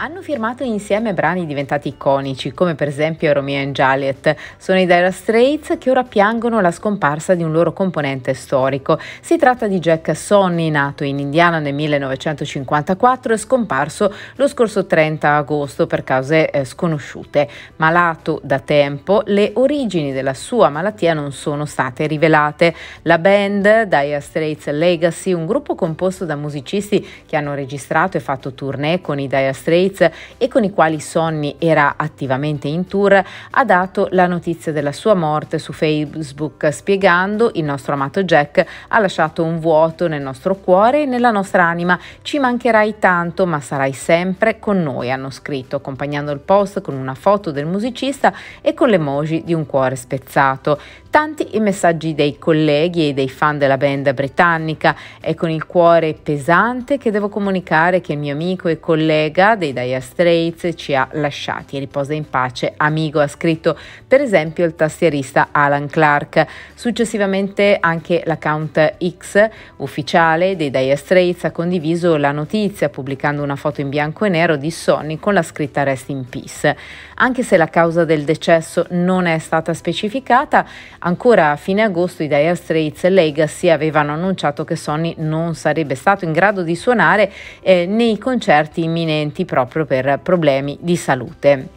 Hanno firmato insieme brani diventati iconici, come per esempio Romeo and Juliet. Sono i Dire Straits che ora piangono la scomparsa di un loro componente storico. Si tratta di Jack Sonny, nato in Indiana nel 1954 e scomparso lo scorso 30 agosto per cause eh, sconosciute. Malato da tempo, le origini della sua malattia non sono state rivelate. La band Dire Straits Legacy, un gruppo composto da musicisti che hanno registrato e fatto tournée con i Dire Straits, Fritz e con i quali Sonny era attivamente in tour, ha dato la notizia della sua morte su Facebook spiegando il nostro amato Jack ha lasciato un vuoto nel nostro cuore e nella nostra anima, ci mancherai tanto ma sarai sempre con noi, hanno scritto, accompagnando il post con una foto del musicista e con l'emoji di un cuore spezzato. Tanti i messaggi dei colleghi e dei fan della band britannica, è con il cuore pesante che devo comunicare che il mio amico e collega dei Dire Straits ci ha lasciati. Riposa in pace, amico, ha scritto per esempio il tastierista Alan Clark. Successivamente anche l'account X ufficiale dei Dire Straits ha condiviso la notizia pubblicando una foto in bianco e nero di Sonny con la scritta Rest in Peace. Anche se la causa del decesso non è stata specificata, ancora a fine agosto i Dire Straits Legacy avevano annunciato che Sonny non sarebbe stato in grado di suonare eh, nei concerti imminenti proprio proprio per problemi di salute.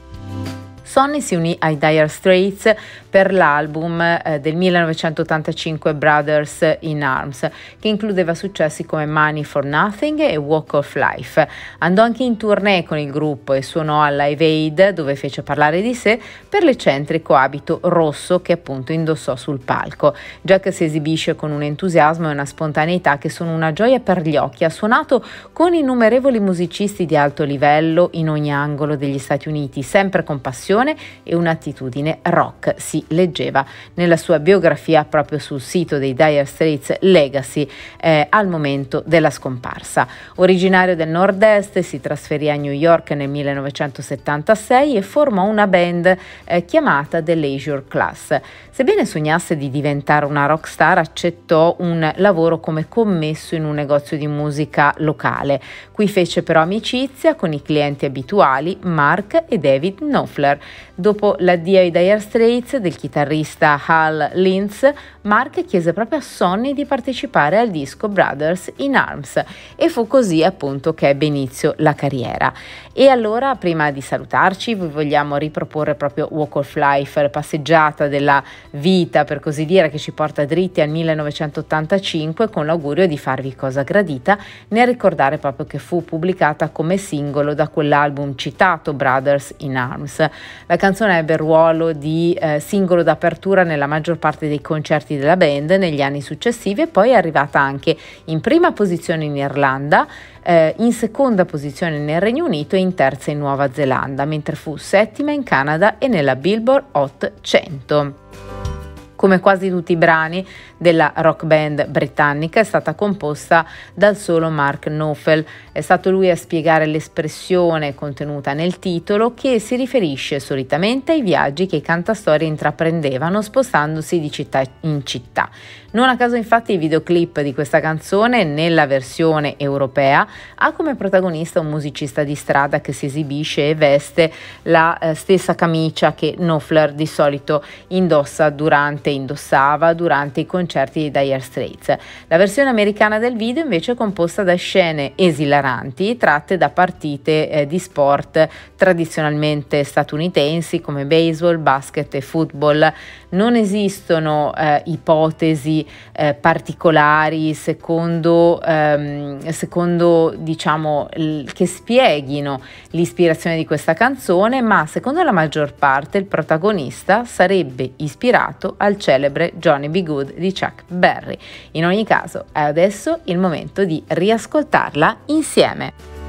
Sonny si unì ai Dire Straits per l'album eh, del 1985 Brothers in Arms, che includeva successi come Money for Nothing e Walk of Life. Andò anche in tournée con il gruppo e suonò alla Live Aid, dove fece parlare di sé per l'eccentrico abito rosso che appunto indossò sul palco. Jack si esibisce con un entusiasmo e una spontaneità che sono una gioia per gli occhi. Ha suonato con innumerevoli musicisti di alto livello in ogni angolo degli Stati Uniti, sempre con passione tradizione e un'attitudine rock, si leggeva nella sua biografia proprio sul sito dei Dire Straits Legacy eh, al momento della scomparsa. Originario del nord-est, si trasferì a New York nel 1976 e formò una band eh, chiamata The Leisure Class. Sebbene sognasse di diventare una rock star, accettò un lavoro come commesso in un negozio di musica locale. Qui fece però amicizia con i clienti abituali Mark e David Knopfler, Dopo l'addio ai Dire Straits del chitarrista Hal Linz, Mark chiese proprio a Sonny di partecipare al disco Brothers in Arms e fu così appunto che ebbe inizio la carriera. E allora, prima di salutarci, vi vogliamo riproporre proprio Walk of Life, la passeggiata della vita, per così dire, che ci porta dritti al 1985 con l'augurio di farvi cosa gradita nel ricordare proprio che fu pubblicata come singolo da quell'album citato Brothers in Arms. La canzone ebbe il ruolo di eh, singolo d'apertura nella maggior parte dei concerti singolisti della band negli anni successivi e poi è arrivata anche in prima posizione in Irlanda, eh, in seconda posizione nel Regno Unito e in terza in Nuova Zelanda, mentre fu settima in Canada e nella Billboard Hot 100. Come quasi tutti i brani della rock band britannica è stata composta dal solo Mark Knopfler. È stato lui a spiegare l'espressione contenuta nel titolo che si riferisce solitamente ai viaggi che i cantastori intraprendevano spostandosi di città in città. Non a caso infatti il videoclip di questa canzone nella versione europea ha come protagonista un musicista di strada che si esibisce e veste la eh, stessa camicia che Knopfler di solito indossa durante indossava durante i concerti di Dire Straits. La versione americana del video invece è composta da scene esilaranti tratte da partite eh, di sport tradizionalmente statunitensi come baseball, basket e football. Non esistono eh, ipotesi eh, particolari secondo, ehm, secondo diciamo che spieghino l'ispirazione di questa canzone, ma secondo la maggior parte il protagonista sarebbe ispirato al celebre Johnny B. Good di Chuck Berry. In ogni caso è adesso il momento di riascoltarla insieme.